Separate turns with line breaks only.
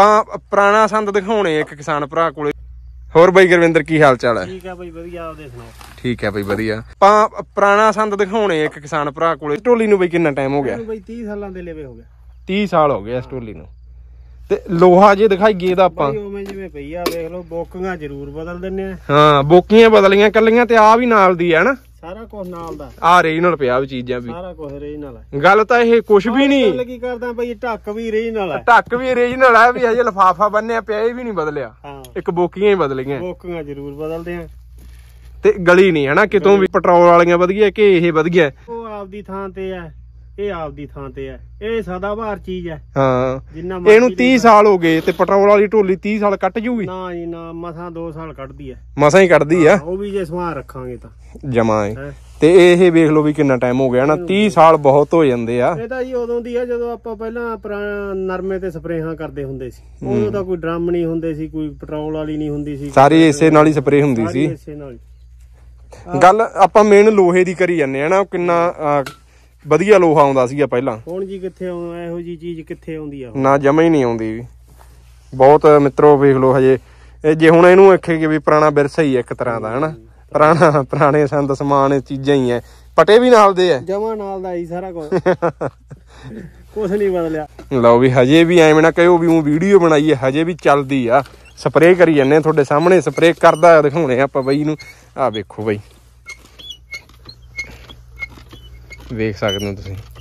ਆਪਾਂ ਪੁਰਾਣਾ ਸੰਦ ਦਿਖਾਉਣੇ ਇੱਕ ਕਿਸਾਨ ਭਰਾ ਕੋਲੇ ਹੋਰ ਬਾਈ ਗੁਰਵਿੰਦਰ ਕੀ ਹਾਲ ਚਾਲ ਹੈ
ਠੀਕ ਹੈ ਬਾਈ ਵਧੀਆ ਆਪਦੇ ਸੁਣਾਓ
ਠੀਕ ਹੈ ਬਾਈ ਵਧੀਆ ਆਪਾਂ ਪੁਰਾਣਾ ਸੰਦ ਦਿਖਾਉਣੇ ਇੱਕ ਕਿਸਾਨ ਭਰਾ ਕੋਲੇ ਢੋਲੀ ਨੂੰ ਬਾਈ ਕਿੰਨਾ ਟਾਈਮ ਹੋ ਗਿਆ
ਬਾਈ 30 ਸਾਲਾਂ ਦੇ ਲੇਵੇ ਹੋ ਗਿਆ
30 ਸਾਲ ਹੋ ਗਏ ਇਸ ਢੋਲੀ ਨੂੰ ਤੇ ਲੋਹਾ ਜੇ ਦਿਖਾਈਏ ਦਾ ਆਪਾਂ ਬਾਈ
ਉਵੇਂ ਜਿਵੇਂ ਪਈ ਆ ਵੇਖ ਲਓ ਬੋਕੀਆਂ ਜ਼ਰੂਰ ਬਦਲ ਦਿੰਨੇ ਆ
ਹਾਂ ਬੋਕੀਆਂ ਬਦਲੀਆਂ ਕੱਲੀਆਂ ਤੇ ਆ ਵੀ ਨਾਲ ਦੀ ਹੈ ਨਾ
ਸਾਰਾ ਕੁਝ ਨਾਲ ਦਾ ਆ ਨਾਲ
ਪਿਆ ਵੀ ਚੀਜ਼ਾਂ ਵੀ
ਸਾਰਾ ਕੁਝ ਰਹੀ ਹੈ
ਗੱਲ ਤਾਂ ਇਹ ਕੁਝ ਵੀ ਨਹੀਂ ਗੱਲ
ਕੀ ਕਰਦਾ ਭਾਈ ਢੱਕ ਵੀ ਨਾਲ ਹੈ ਢੱਕ ਵੀ ਨਾਲ ਹੈ ਵੀ ਅਜੇ ਲਫਾਫਾ ਬੰਨਿਆ ਪਿਆ ਇਹ ਵੀ ਨਹੀਂ ਬਦਲਿਆ
ਇੱਕ ਬੋਕੀਆਂ ਹੀ ਬਦਲੀਆਂ
ਬੋਕੀਆਂ ਜ਼ਰੂਰ ਬਦਲਦੇ ਆ
ਤੇ ਗਲੀ ਨਹੀਂ ਹਨਾ ਕਿਤੋਂ ਵੀ ਪੈਟਰੋਲ ਵਾਲੀਆਂ ਵਧੀਆਂ ਕਿ ਇਹ ਵਧੀਆਂ
ਉਹ ਆਪਦੀ ਥਾਂ ਤੇ ਆ ਇਹ ਆਪਦੀ ਥਾਂ ਤੇ ਹੈ ਇਹ ਬਾਹਰ ਚੀਜ਼ ਹੈ
ਹਾਂ ਇਹਨੂੰ 30 ਸਾਲ ਹੋ ਗਏ ਤੇ ਪੈਟਰੋਲ ਵਾਲੀ ਢੋਲੀ 30 ਸਾਲ ਕੱਟ ਜੂਗੀ
ਨਾ ਜੀ ਨਾ ਮਸਾਂ 2 ਸਾਲ ਕੱਢਦੀ ਹੈ
ਮਸਾਂ ਹੀ ਕੱਢਦੀ ਆ
ਉਹ ਵੀ ਜੇ ਸਮਾਂ ਰੱਖਾਂਗੇ ਤਾਂ
ਜਮਾ ਹੈ ਤੇ ਇਹ ਵੇਖ ਲਓ ਵੀ ਕਿੰਨਾ ਟਾਈਮ ਹੋ ਗਿਆ ਨਾ 30 ਸਾਲ ਬਹੁਤ ਹੋ ਜਾਂਦੇ ਆ
ਇਹ ਤਾਂ ਜੀ ਉਦੋਂ ਦੀ ਆ ਜਦੋਂ ਆਪਾਂ ਪਹਿਲਾਂ ਨਰਮੇ ਤੇ ਸਪਰੇਹਾਂ ਕਰਦੇ ਹੁੰਦੇ ਸੀ ਉਦੋਂ ਤਾਂ ਕੋਈ ਡਰਮ ਨਹੀਂ ਹੁੰਦੇ ਸੀ ਕੋਈ ਪੈਟਰੋਲ ਵਾਲੀ ਨਹੀਂ ਹੁੰਦੀ ਸੀ ਸਾਰੀ ਇਸੇ ਨਾਲ ਹੀ ਸਪਰੇਹ ਹੁੰਦੀ ਸੀ
ਗੱਲ ਆਪਾਂ ਮੇਨ ਲੋਹੇ ਦੀ ਕਰੀ ਜਾਂਦੇ ਆ ਨਾ ਕਿੰਨਾ ਵਧੀਆ ਲੋਹਾ ਆਉਂਦਾ ਸੀਗਾ ਪਹਿਲਾਂ
ਹੁਣ ਜੀ ਕਿੱਥੇ ਆਉਂਦਾ ਇਹੋ ਜੀ ਚੀਜ਼ ਕਿੱਥੇ ਆਉਂਦੀ ਆ
ਨਾ ਜਮਾ ਹੀ ਨਹੀਂ ਆਉਂਦੀ ਵੀ ਬਹੁਤ ਮਿੱਤਰੋ ਵੇਖ ਲੋ ਹਜੇ ਇਹ ਜੇ ਹੁਣ ਇਹਨੂੰ ਆਖੇ ਕਿ ਵੀ ਪੁਰਾਣਾ ਵਿਰਸਾ ਹੀ ਹੈ ਇੱਕ ਤਰ੍ਹਾਂ ਦਾ ਹਨਾ ਪੁਰਾਣਾ ਪੁਰਾਣੇ ਸੰਦ ਸਮਾਨ ਇਹ ਚੀਜ਼ਾਂ ਹੀ ਐ ਪਟੇ ਵੀ ਨਾਲ ਦੇ ਐ
ਜਮਾ ਨਾਲ ਦਾ ਹੀ ਸਾਰਾ ਕੁਝ ਕੁਝ ਨਹੀਂ ਬਦਲਿਆ
ਲਓ ਵੀ ਹਜੇ ਵੀ ਐਵੇਂ ਨਾ ਕਹਿਓ ਵੀ ਉਹ ਵੀਡੀਓ ਬਣਾਈ ਹੈ ਹਜੇ ਵੀ ਚੱਲਦੀ ਆ ਸਪਰੇਅ ਕਰੀ ਜੰਨੇ ਤੁਹਾਡੇ ਸਾਹਮਣੇ ਸਪਰੇਅ ਕਰਦਾ ਦਿਖਾਉਣੇ ਆਪਾਂ ਬਈ ਨੂੰ ਆ ਵੇਖੋ ਬਈ ਦੇਖ ਸਕਦੇ ਹੋ ਤੁਸੀਂ